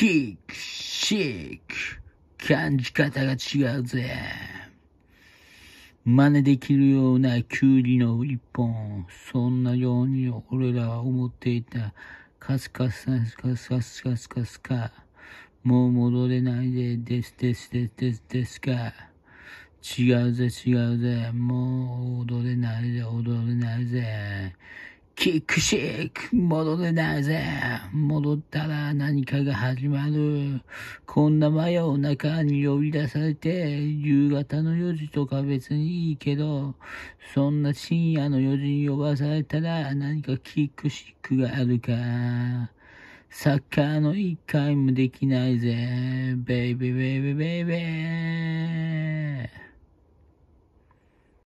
キック、シック、感じ方が違うぜ。真似できるようなキュウリの一本。そんなように俺らは思っていた。カスカスカスカスカスカスカ。スカ。もう戻れないで、ですですですですですか。違うぜ違うぜ。もう踊れないぜ踊れないぜ。キックシック戻れないぜ戻ったら何かが始まる。こんな真夜中に呼び出されて、夕方の4時とか別にいいけど、そんな深夜の4時に呼ばされたら何かキックシックがあるか。サッカーの1回もできないぜ。ベイベイベイベイベイベイ。